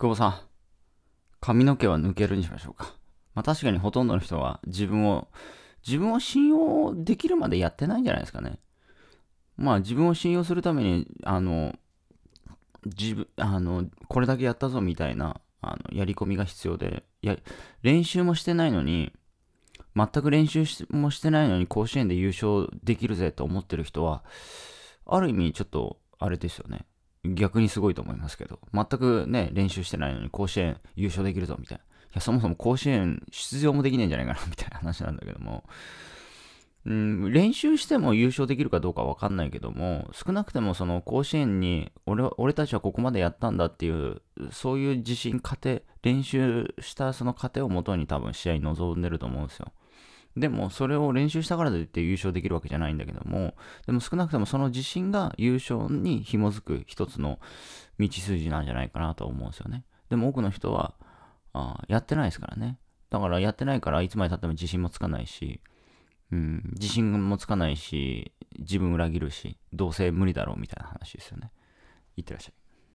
久保さん、髪の毛は抜けるにしましょうか。まあ確かにほとんどの人は自分を、自分を信用できるまでやってないんじゃないですかね。まあ自分を信用するために、あの、自分、あの、これだけやったぞみたいな、あの、やり込みが必要で、や、練習もしてないのに、全く練習もしてないのに甲子園で優勝できるぜと思ってる人は、ある意味ちょっと、あれですよね。逆にすごいと思いますけど、全くね、練習してないのに甲子園優勝できるぞみたいな。いや、そもそも甲子園出場もできないんじゃないかなみたいな話なんだけども、うん、練習しても優勝できるかどうかわかんないけども、少なくてもその甲子園に俺俺たちはここまでやったんだっていう、そういう自信、糧、練習したその糧をもとに多分試合に臨んでると思うんですよ。でもそれを練習したからといって優勝できるわけじゃないんだけども、でも少なくともその自信が優勝に紐づく一つの道筋なんじゃないかなと思うんですよね。でも多くの人は、あやってないですからね。だからやってないからいつまでたっても自信もつかないし、うん、自信もつかないし、自分裏切るし、どうせ無理だろうみたいな話ですよね。いってらっしゃい。